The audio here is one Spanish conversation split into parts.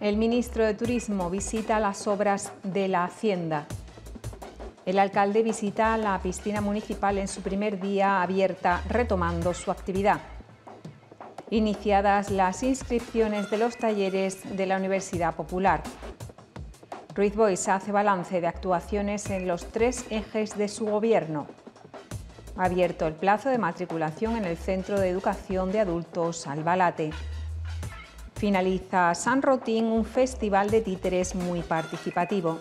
El ministro de Turismo visita las obras de la Hacienda. El alcalde visita la piscina municipal en su primer día abierta, retomando su actividad. Iniciadas las inscripciones de los talleres de la Universidad Popular. Ruiz Boys hace balance de actuaciones en los tres ejes de su gobierno. abierto el plazo de matriculación en el Centro de Educación de Adultos Albalate finaliza San Rotín, un festival de títeres muy participativo.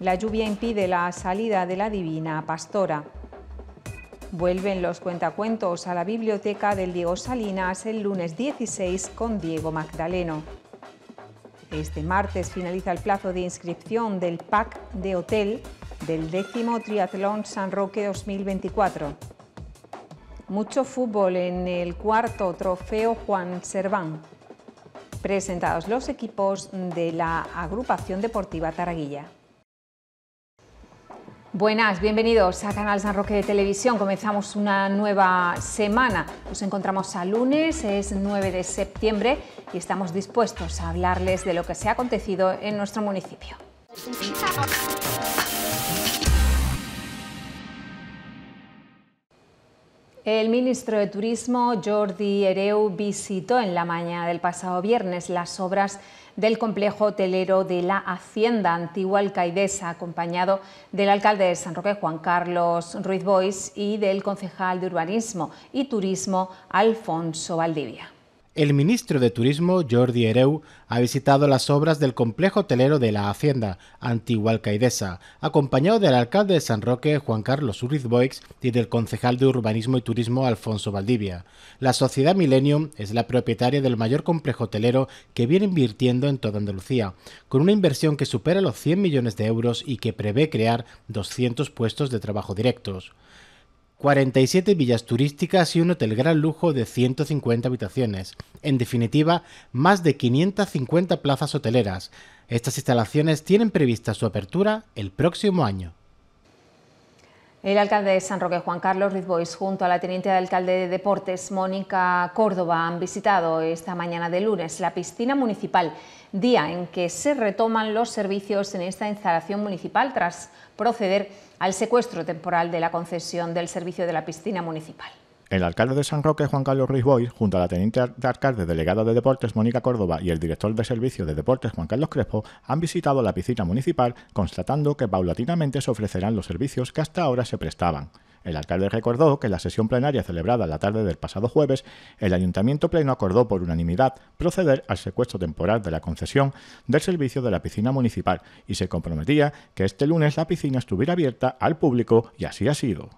La lluvia impide la salida de la Divina Pastora. Vuelven los cuentacuentos a la biblioteca del Diego Salinas el lunes 16 con Diego Magdaleno. Este martes finaliza el plazo de inscripción del pack de hotel del décimo Triatlón San Roque 2024. Mucho fútbol en el cuarto trofeo Juan Serván presentados los equipos de la agrupación deportiva Taraguilla. Buenas, bienvenidos a Canal San Roque de Televisión. Comenzamos una nueva semana. Nos encontramos a lunes, es 9 de septiembre y estamos dispuestos a hablarles de lo que se ha acontecido en nuestro municipio. El ministro de Turismo, Jordi Hereu, visitó en la mañana del pasado viernes las obras del complejo hotelero de la Hacienda Antigua Alcaidesa, acompañado del alcalde de San Roque, Juan Carlos Ruiz Bois, y del concejal de Urbanismo y Turismo, Alfonso Valdivia el ministro de Turismo, Jordi Hereu, ha visitado las obras del complejo hotelero de la Hacienda, Alcaidesa, acompañado del alcalde de San Roque, Juan Carlos Boix, y del concejal de Urbanismo y Turismo, Alfonso Valdivia. La sociedad Millennium es la propietaria del mayor complejo hotelero que viene invirtiendo en toda Andalucía, con una inversión que supera los 100 millones de euros y que prevé crear 200 puestos de trabajo directos. 47 villas turísticas y un hotel gran lujo de 150 habitaciones. En definitiva, más de 550 plazas hoteleras. Estas instalaciones tienen prevista su apertura el próximo año. El alcalde de San Roque, Juan Carlos Rizbois, junto a la teniente de alcalde de Deportes, Mónica Córdoba, han visitado esta mañana de lunes la piscina municipal, día en que se retoman los servicios en esta instalación municipal tras proceder al secuestro temporal de la concesión del servicio de la piscina municipal. El alcalde de San Roque, Juan Carlos Ruiz Boy, junto a la teniente de alcalde delegada de Deportes, Mónica Córdoba, y el director de servicio de Deportes, Juan Carlos Crespo, han visitado la piscina municipal, constatando que paulatinamente se ofrecerán los servicios que hasta ahora se prestaban. El alcalde recordó que en la sesión plenaria celebrada la tarde del pasado jueves, el Ayuntamiento Pleno acordó por unanimidad proceder al secuestro temporal de la concesión del servicio de la piscina municipal y se comprometía que este lunes la piscina estuviera abierta al público y así ha sido.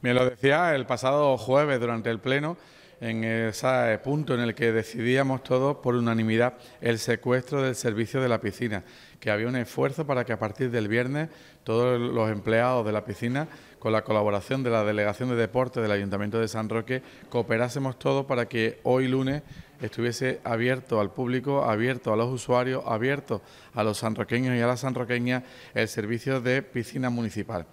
Me lo decía el pasado jueves durante el Pleno, en ese eh, punto en el que decidíamos todos por unanimidad el secuestro del servicio de la piscina, que había un esfuerzo para que a partir del viernes todos los empleados de la piscina, con la colaboración de la Delegación de Deportes del Ayuntamiento de San Roque, cooperásemos todos para que hoy lunes estuviese abierto al público, abierto a los usuarios, abierto a los sanroqueños y a las sanroqueñas el servicio de piscina municipal.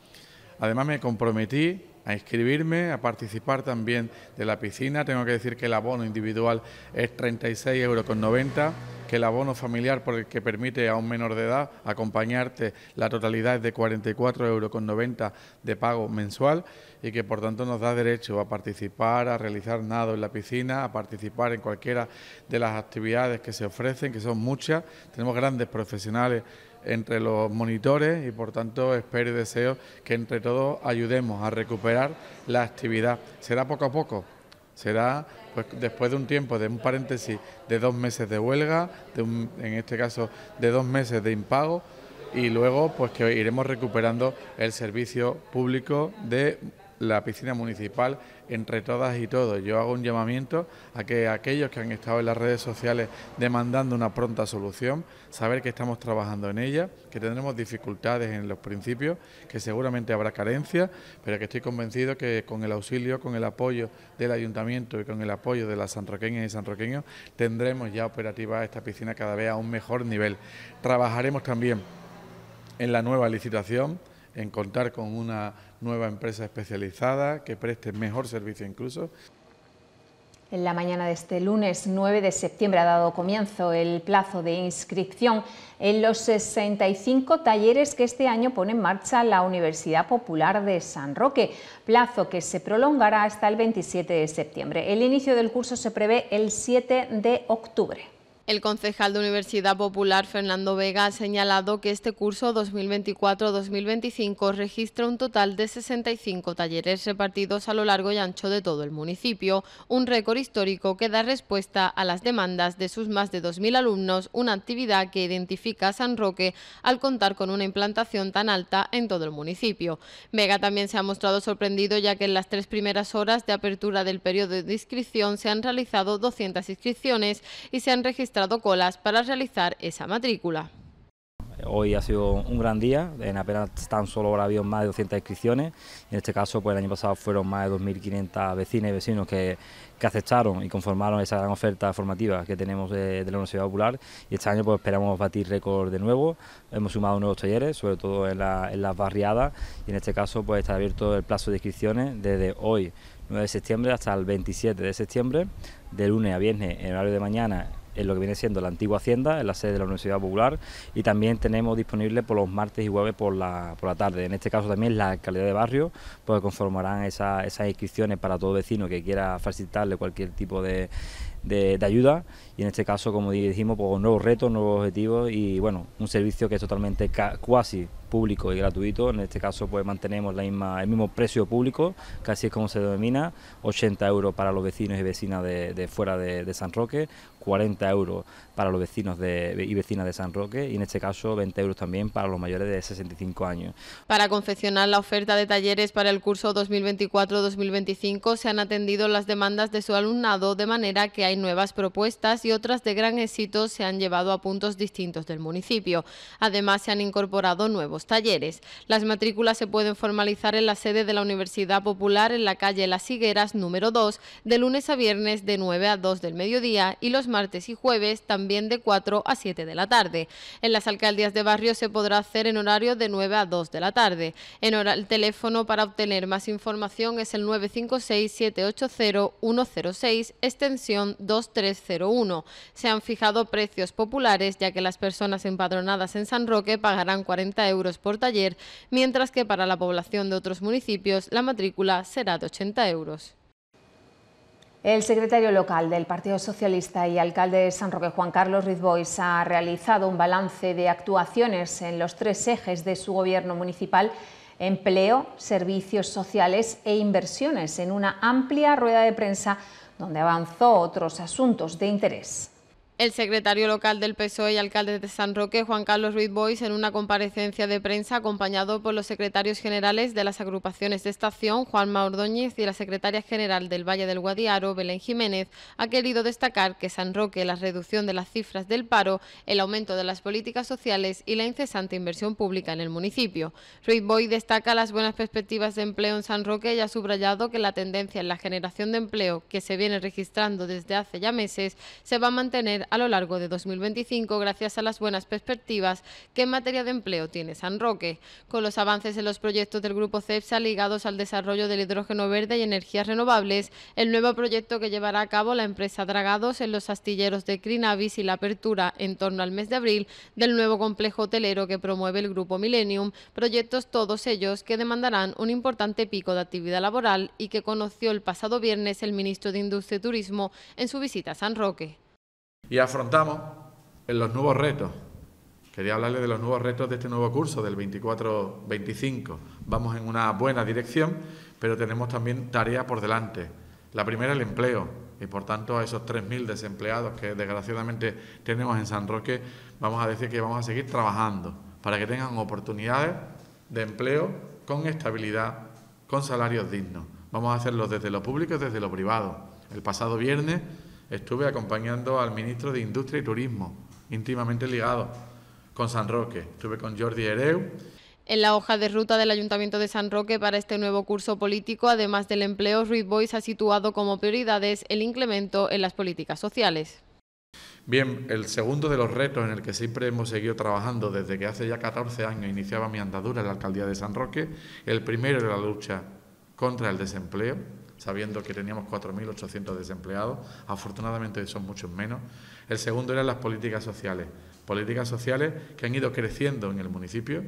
Además me comprometí a inscribirme, a participar también de la piscina. Tengo que decir que el abono individual es 36,90 euros, que el abono familiar por que permite a un menor de edad acompañarte, la totalidad es de 44,90 euros de pago mensual y que por tanto nos da derecho a participar, a realizar nado en la piscina, a participar en cualquiera de las actividades que se ofrecen, que son muchas. Tenemos grandes profesionales entre los monitores y por tanto espero y deseo que entre todos ayudemos a recuperar la actividad. Será poco a poco, será pues, después de un tiempo, de un paréntesis de dos meses de huelga, en este caso de dos meses de impago y luego pues que iremos recuperando el servicio público de la piscina municipal entre todas y todos. Yo hago un llamamiento a que aquellos que han estado en las redes sociales demandando una pronta solución, saber que estamos trabajando en ella, que tendremos dificultades en los principios, que seguramente habrá carencias, pero que estoy convencido que con el auxilio, con el apoyo del ayuntamiento y con el apoyo de las santroqueñas y santroqueños... tendremos ya operativa esta piscina cada vez a un mejor nivel. Trabajaremos también en la nueva licitación, en contar con una nueva empresa especializada que preste mejor servicio incluso. En la mañana de este lunes 9 de septiembre ha dado comienzo el plazo de inscripción en los 65 talleres que este año pone en marcha la Universidad Popular de San Roque, plazo que se prolongará hasta el 27 de septiembre. El inicio del curso se prevé el 7 de octubre. El concejal de Universidad Popular, Fernando Vega, ha señalado que este curso 2024-2025 registra un total de 65 talleres repartidos a lo largo y ancho de todo el municipio, un récord histórico que da respuesta a las demandas de sus más de 2.000 alumnos, una actividad que identifica a San Roque al contar con una implantación tan alta en todo el municipio. Vega también se ha mostrado sorprendido ya que en las tres primeras horas de apertura del periodo de inscripción se han realizado 200 inscripciones y se han registrado registrado colas para realizar esa matrícula. Hoy ha sido un gran día, en apenas tan solo ahora habido más de 200 inscripciones, en este caso pues el año pasado fueron más de 2.500 vecinas y vecinos que, aceptaron y conformaron esa gran oferta formativa que tenemos de, la Universidad Popular y este año pues esperamos batir récord de nuevo, hemos sumado nuevos talleres, sobre todo en, en las barriadas y en este caso pues está abierto el plazo de inscripciones desde hoy 9 de septiembre hasta el 27 de septiembre, de lunes a viernes en horario de mañana en lo que viene siendo la antigua Hacienda, en la sede de la Universidad Popular, y también tenemos disponible por los martes y jueves por la, tarde. En este caso también la calidad de barrio, pues conformarán esas inscripciones para todo vecino que quiera facilitarle cualquier tipo de, de, ayuda y en este caso, como dijimos, pues, nuevos retos, nuevos objetivos y bueno, un servicio que es totalmente cuasi público y gratuito, en este caso pues mantenemos la misma, el mismo precio público, casi es como se denomina, 80 euros para los vecinos y vecinas de, fuera de, San Roque, 40 euros para los vecinos de, y vecinas de San Roque y en este caso 20 euros también para los mayores de 65 años. Para confeccionar la oferta de talleres para el curso 2024-2025 se han atendido las demandas de su alumnado de manera que hay nuevas propuestas y otras de gran éxito se han llevado a puntos distintos del municipio. Además se han incorporado nuevos talleres. Las matrículas se pueden formalizar en la sede de la Universidad Popular en la calle Las Higueras número 2 de lunes a viernes de 9 a 2 del mediodía y los martes y jueves también de 4 a 7 de la tarde. En las alcaldías de barrio se podrá hacer en horario de 9 a 2 de la tarde. En el teléfono para obtener más información es el 956-780-106, extensión 2301. Se han fijado precios populares ya que las personas empadronadas en San Roque pagarán 40 euros por taller, mientras que para la población de otros municipios la matrícula será de 80 euros. El secretario local del Partido Socialista y alcalde de San Roque, Juan Carlos Rizbois, ha realizado un balance de actuaciones en los tres ejes de su gobierno municipal, empleo, servicios sociales e inversiones, en una amplia rueda de prensa donde avanzó otros asuntos de interés. El secretario local del PSOE y alcalde de San Roque, Juan Carlos Ruiz Bois, en una comparecencia de prensa acompañado por los secretarios generales de las agrupaciones de estación, Juan Ordóñez, y la secretaria general del Valle del Guadiaro, Belén Jiménez, ha querido destacar que San Roque, la reducción de las cifras del paro, el aumento de las políticas sociales y la incesante inversión pública en el municipio. Ruiz Bois destaca las buenas perspectivas de empleo en San Roque y ha subrayado que la tendencia en la generación de empleo que se viene registrando desde hace ya meses se va a mantener a lo largo de 2025 gracias a las buenas perspectivas que en materia de empleo tiene San Roque. Con los avances en los proyectos del Grupo CEPSA ligados al desarrollo del hidrógeno verde y energías renovables, el nuevo proyecto que llevará a cabo la empresa Dragados en los astilleros de Crinavis y la apertura en torno al mes de abril del nuevo complejo hotelero que promueve el Grupo Millennium, proyectos todos ellos que demandarán un importante pico de actividad laboral y que conoció el pasado viernes el ministro de Industria y Turismo en su visita a San Roque. Y afrontamos en los nuevos retos. Quería hablarles de los nuevos retos de este nuevo curso, del 24-25. Vamos en una buena dirección, pero tenemos también tareas por delante. La primera, el empleo. Y por tanto, a esos 3.000 desempleados que desgraciadamente tenemos en San Roque, vamos a decir que vamos a seguir trabajando para que tengan oportunidades de empleo con estabilidad, con salarios dignos. Vamos a hacerlo desde lo público y desde lo privado. El pasado viernes estuve acompañando al ministro de Industria y Turismo, íntimamente ligado con San Roque. Estuve con Jordi Hereu. En la hoja de ruta del Ayuntamiento de San Roque para este nuevo curso político, además del empleo, Ruiz boys ha situado como prioridades el incremento en las políticas sociales. Bien, el segundo de los retos en el que siempre hemos seguido trabajando desde que hace ya 14 años iniciaba mi andadura en la alcaldía de San Roque, el primero era la lucha contra el desempleo, sabiendo que teníamos 4.800 desempleados, afortunadamente son muchos menos. El segundo eran las políticas sociales, políticas sociales que han ido creciendo en el municipio,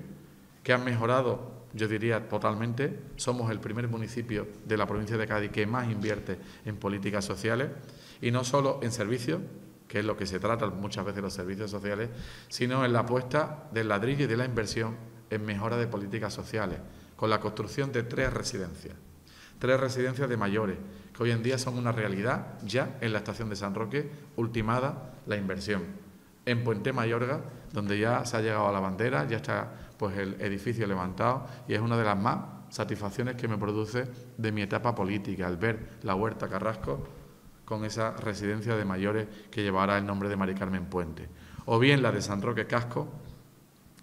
que han mejorado yo diría totalmente, somos el primer municipio de la provincia de Cádiz que más invierte en políticas sociales y no solo en servicios, que es lo que se trata muchas veces los servicios sociales, sino en la apuesta del ladrillo y de la inversión en mejora de políticas sociales, con la construcción de tres residencias tres residencias de mayores, que hoy en día son una realidad ya en la estación de San Roque, ultimada la inversión. En Puente Mayorga, donde ya se ha llegado a la bandera, ya está pues el edificio levantado y es una de las más satisfacciones que me produce de mi etapa política, al ver la huerta Carrasco con esa residencia de mayores que llevará el nombre de Mari Carmen Puente. O bien la de San Roque Casco,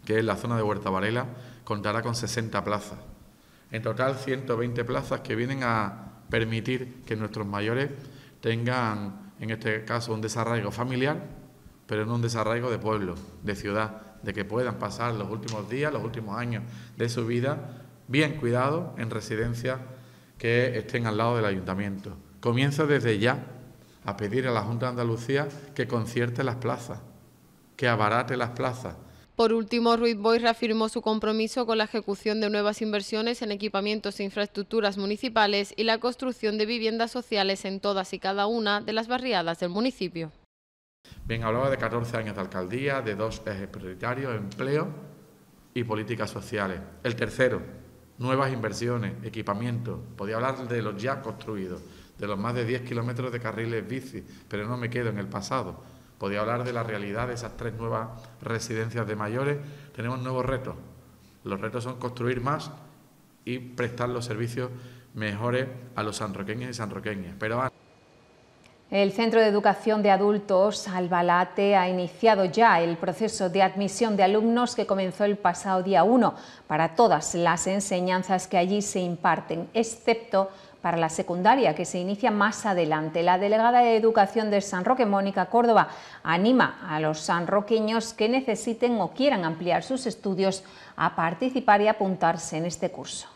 que es la zona de Huerta Varela, contará con 60 plazas en total, 120 plazas que vienen a permitir que nuestros mayores tengan, en este caso, un desarraigo familiar, pero no un desarraigo de pueblo, de ciudad, de que puedan pasar los últimos días, los últimos años de su vida bien cuidados en residencias que estén al lado del ayuntamiento. Comienza desde ya a pedir a la Junta de Andalucía que concierte las plazas, que abarate las plazas, por último, Ruiz Boy reafirmó su compromiso con la ejecución de nuevas inversiones en equipamientos e infraestructuras municipales y la construcción de viviendas sociales en todas y cada una de las barriadas del municipio. Bien, hablaba de 14 años de alcaldía, de dos ejes prioritarios, empleo y políticas sociales. El tercero, nuevas inversiones, equipamiento. Podía hablar de los ya construidos, de los más de 10 kilómetros de carriles bici, pero no me quedo en el pasado podía hablar de la realidad de esas tres nuevas residencias de mayores. Tenemos nuevos retos. Los retos son construir más y prestar los servicios mejores a los sanroqueños y sanroqueñas. Pero el Centro de Educación de Adultos Albalate ha iniciado ya el proceso de admisión de alumnos que comenzó el pasado día 1 para todas las enseñanzas que allí se imparten, excepto para la secundaria que se inicia más adelante. La delegada de Educación de San Roque, Mónica Córdoba, anima a los sanroqueños que necesiten o quieran ampliar sus estudios a participar y apuntarse en este curso.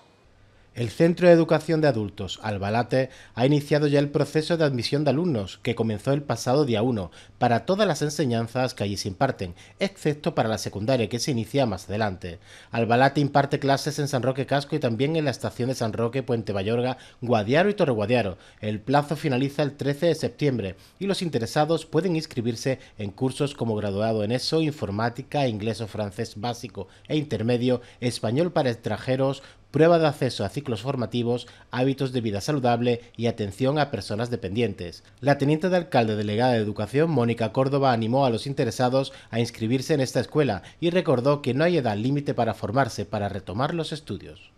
El Centro de Educación de Adultos, Albalate, ha iniciado ya el proceso de admisión de alumnos, que comenzó el pasado día 1, para todas las enseñanzas que allí se imparten, excepto para la secundaria, que se inicia más adelante. Albalate imparte clases en San Roque Casco y también en la estación de San Roque, Puente Bayorga, Guadiaro y Torre Guadiaro. El plazo finaliza el 13 de septiembre y los interesados pueden inscribirse en cursos como graduado en ESO, informática, inglés o francés básico e intermedio, español para extranjeros, prueba de acceso a ciclos formativos, hábitos de vida saludable y atención a personas dependientes. La teniente de alcalde delegada de Educación, Mónica Córdoba, animó a los interesados a inscribirse en esta escuela y recordó que no hay edad límite para formarse para retomar los estudios.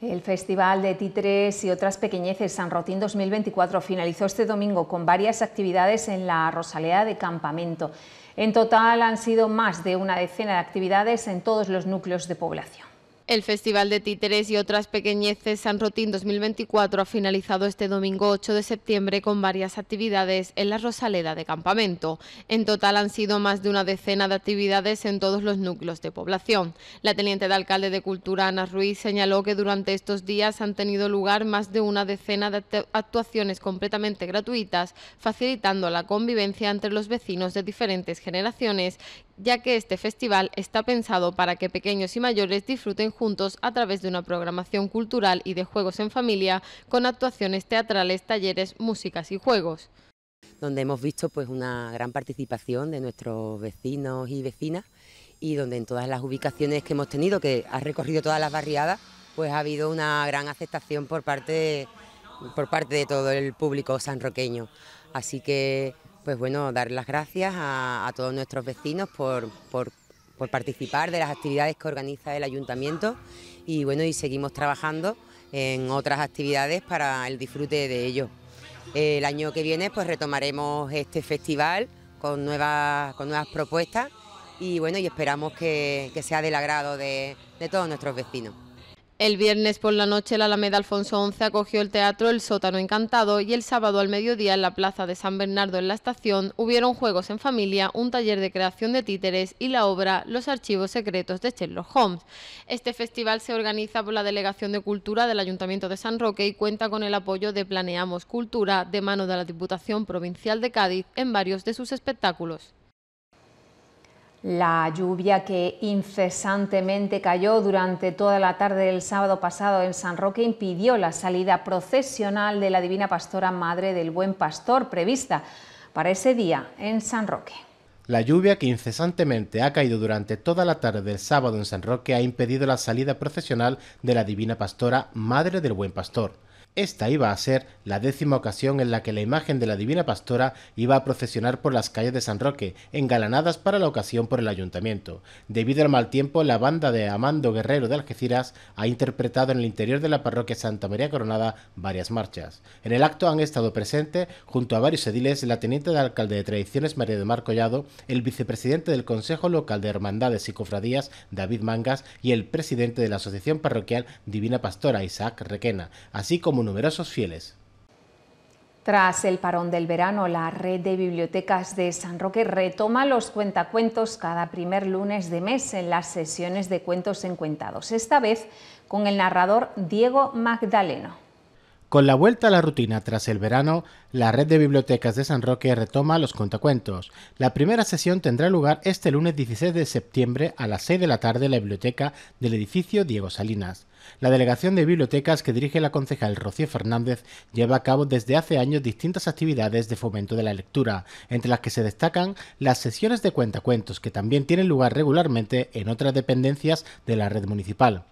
El Festival de Títeres y otras pequeñeces San Rotín 2024 finalizó este domingo con varias actividades en la Rosalea de Campamento. En total han sido más de una decena de actividades en todos los núcleos de población. El Festival de Títeres y otras pequeñeces San Rotín 2024 ha finalizado este domingo 8 de septiembre con varias actividades en la Rosaleda de Campamento. En total han sido más de una decena de actividades en todos los núcleos de población. La teniente de alcalde de Cultura, Ana Ruiz, señaló que durante estos días han tenido lugar más de una decena de actuaciones completamente gratuitas, facilitando la convivencia entre los vecinos de diferentes generaciones ya que este festival está pensado para que pequeños y mayores disfruten juntos a través de una programación cultural y de juegos en familia con actuaciones teatrales, talleres, músicas y juegos. Donde hemos visto pues una gran participación de nuestros vecinos y vecinas y donde en todas las ubicaciones que hemos tenido, que ha recorrido todas las barriadas, pues ha habido una gran aceptación por parte, por parte de todo el público sanroqueño. Así que pues bueno, dar las gracias a, todos nuestros vecinos por, por, participar de las actividades que organiza el ayuntamiento y bueno, y seguimos trabajando en otras actividades para el disfrute de ellos. El año que viene pues retomaremos este festival con nuevas, con nuevas propuestas y bueno, y esperamos que, sea del agrado de todos nuestros vecinos. El viernes por la noche la Alameda Alfonso XI acogió el teatro El Sótano Encantado y el sábado al mediodía en la plaza de San Bernardo en la estación hubieron juegos en familia, un taller de creación de títeres y la obra Los archivos secretos de Sherlock Holmes. Este festival se organiza por la Delegación de Cultura del Ayuntamiento de San Roque y cuenta con el apoyo de Planeamos Cultura de mano de la Diputación Provincial de Cádiz en varios de sus espectáculos la lluvia que incesantemente cayó durante toda la tarde del sábado pasado en San Roque impidió la salida procesional de la Divina Pastora Madre del Buen Pastor prevista para ese día en San Roque. La lluvia que incesantemente ha caído durante toda la tarde del sábado en San Roque ha impedido la salida procesional de la Divina Pastora Madre del Buen Pastor. Esta iba a ser la décima ocasión en la que la imagen de la Divina Pastora iba a procesionar por las calles de San Roque, engalanadas para la ocasión por el ayuntamiento. Debido al mal tiempo, la banda de Amando Guerrero de Algeciras ha interpretado en el interior de la parroquia Santa María Coronada varias marchas. En el acto han estado presentes, junto a varios ediles, la teniente de alcalde de Tradiciones María de Mar Collado, el vicepresidente del Consejo Local de Hermandades y Cofradías, David Mangas, y el presidente de la Asociación Parroquial Divina Pastora, Isaac Requena, así como numerosos fieles. Tras el parón del verano, la red de bibliotecas de San Roque retoma los cuentacuentos cada primer lunes de mes en las sesiones de cuentos encuentados, esta vez con el narrador Diego Magdaleno. Con la vuelta a la rutina tras el verano, la red de bibliotecas de San Roque retoma los cuentacuentos. La primera sesión tendrá lugar este lunes 16 de septiembre a las 6 de la tarde en la biblioteca del edificio Diego Salinas. La delegación de bibliotecas que dirige la concejal Rocío Fernández lleva a cabo desde hace años distintas actividades de fomento de la lectura, entre las que se destacan las sesiones de cuentacuentos que también tienen lugar regularmente en otras dependencias de la red municipal.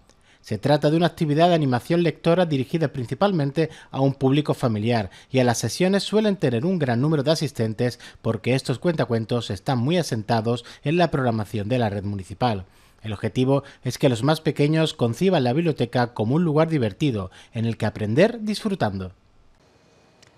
Se trata de una actividad de animación lectora dirigida principalmente a un público familiar y a las sesiones suelen tener un gran número de asistentes porque estos cuentacuentos están muy asentados en la programación de la red municipal. El objetivo es que los más pequeños conciban la biblioteca como un lugar divertido en el que aprender disfrutando.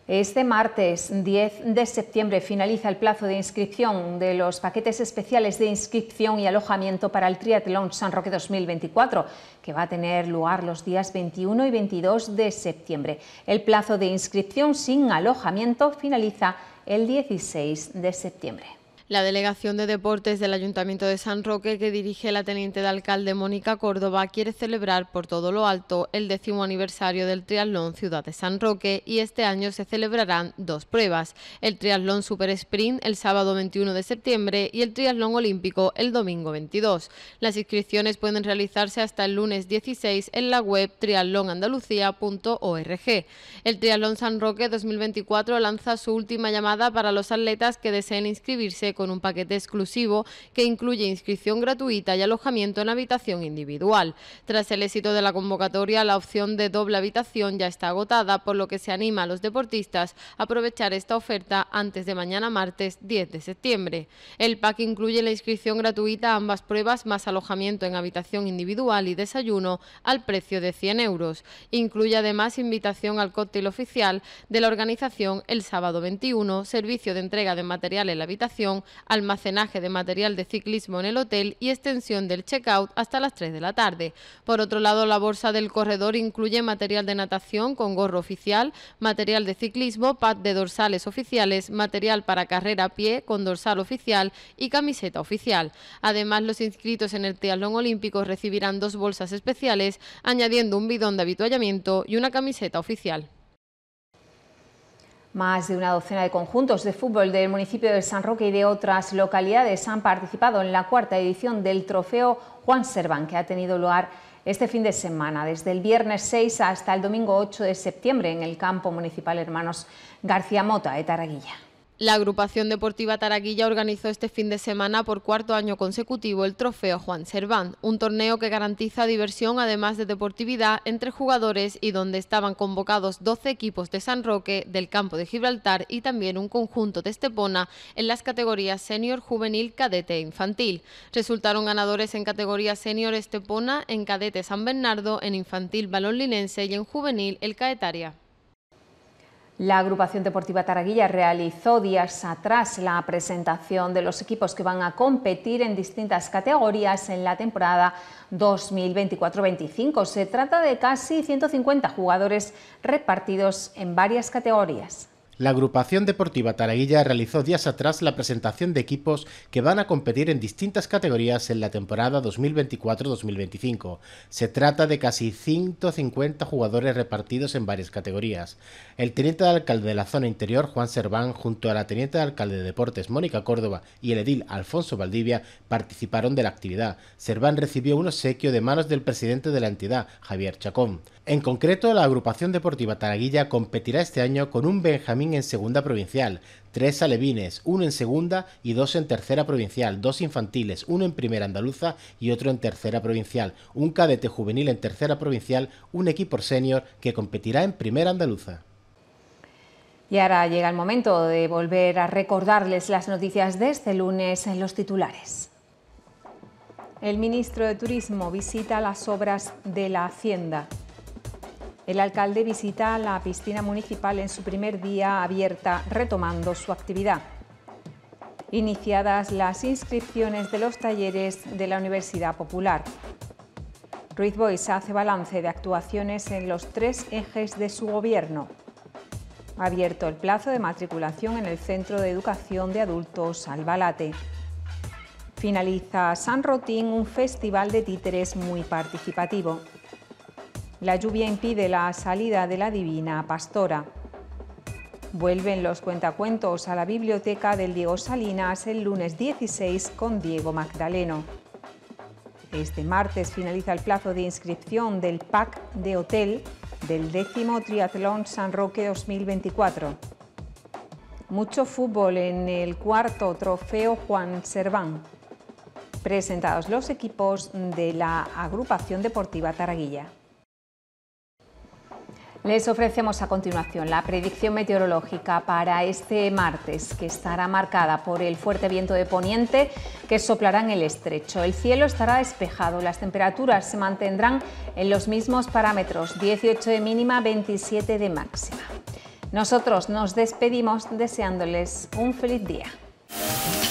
Este martes 10 de septiembre finaliza el plazo de inscripción de los paquetes especiales de inscripción y alojamiento para el Triatlón San Roque 2024, que va a tener lugar los días 21 y 22 de septiembre. El plazo de inscripción sin alojamiento finaliza el 16 de septiembre. La delegación de deportes del Ayuntamiento de San Roque, que dirige la teniente de alcalde Mónica Córdoba, quiere celebrar por todo lo alto el décimo aniversario del triatlón Ciudad de San Roque y este año se celebrarán dos pruebas, el triatlón Super Sprint el sábado 21 de septiembre y el triatlón olímpico el domingo 22. Las inscripciones pueden realizarse hasta el lunes 16 en la web triatlonandalucía.org. El triatlón San Roque 2024 lanza su última llamada para los atletas que deseen inscribirse con un paquete exclusivo que incluye inscripción gratuita y alojamiento en habitación individual. Tras el éxito de la convocatoria, la opción de doble habitación ya está agotada, por lo que se anima a los deportistas a aprovechar esta oferta antes de mañana martes 10 de septiembre. El pack incluye la inscripción gratuita a ambas pruebas más alojamiento en habitación individual y desayuno al precio de 100 euros. Incluye además invitación al cóctel oficial de la organización el sábado 21, servicio de entrega de material en la habitación almacenaje de material de ciclismo en el hotel y extensión del checkout hasta las 3 de la tarde. Por otro lado, la bolsa del corredor incluye material de natación con gorro oficial, material de ciclismo, pad de dorsales oficiales, material para carrera a pie con dorsal oficial y camiseta oficial. Además, los inscritos en el Tealón olímpico recibirán dos bolsas especiales, añadiendo un bidón de habituallamiento y una camiseta oficial. Más de una docena de conjuntos de fútbol del municipio de San Roque y de otras localidades han participado en la cuarta edición del trofeo Juan Servan, que ha tenido lugar este fin de semana, desde el viernes 6 hasta el domingo 8 de septiembre en el campo municipal Hermanos García Mota de Taraguilla. La agrupación deportiva Taraguilla organizó este fin de semana por cuarto año consecutivo el Trofeo Juan Serván, un torneo que garantiza diversión además de deportividad entre jugadores y donde estaban convocados 12 equipos de San Roque, del campo de Gibraltar y también un conjunto de Estepona en las categorías senior, juvenil, cadete e infantil. Resultaron ganadores en categoría senior Estepona, en cadete San Bernardo, en infantil balonlinense y en juvenil el Caetaria. La agrupación deportiva Taraguilla realizó días atrás la presentación de los equipos que van a competir en distintas categorías en la temporada 2024-25. Se trata de casi 150 jugadores repartidos en varias categorías. La agrupación deportiva Taraguilla realizó días atrás la presentación de equipos que van a competir en distintas categorías en la temporada 2024-2025. Se trata de casi 150 jugadores repartidos en varias categorías. El teniente de alcalde de la zona interior, Juan Serván, junto a la teniente de alcalde de Deportes, Mónica Córdoba, y el edil Alfonso Valdivia, participaron de la actividad. Serván recibió un obsequio de manos del presidente de la entidad, Javier Chacón. En concreto, la agrupación deportiva Taraguilla competirá este año con un Benjamín en segunda provincial, tres alevines, uno en segunda y dos en tercera provincial, dos infantiles, uno en primera andaluza y otro en tercera provincial, un cadete juvenil en tercera provincial, un equipo senior que competirá en primera andaluza. Y ahora llega el momento de volver a recordarles las noticias de este lunes en los titulares. El ministro de Turismo visita las obras de la Hacienda. El alcalde visita la piscina municipal en su primer día abierta, retomando su actividad. Iniciadas las inscripciones de los talleres de la Universidad Popular. Ruiz Boys hace balance de actuaciones en los tres ejes de su gobierno. abierto el plazo de matriculación en el Centro de Educación de Adultos Albalate. Finaliza San Rotín, un festival de títeres muy participativo. La lluvia impide la salida de la divina pastora. Vuelven los cuentacuentos a la biblioteca del Diego Salinas el lunes 16 con Diego Magdaleno. Este martes finaliza el plazo de inscripción del pack de hotel del décimo Triatlón San Roque 2024. Mucho fútbol en el cuarto trofeo Juan Serván. Presentados los equipos de la agrupación deportiva Taraguilla. Les ofrecemos a continuación la predicción meteorológica para este martes, que estará marcada por el fuerte viento de poniente que soplará en el estrecho. El cielo estará despejado, las temperaturas se mantendrán en los mismos parámetros, 18 de mínima, 27 de máxima. Nosotros nos despedimos deseándoles un feliz día.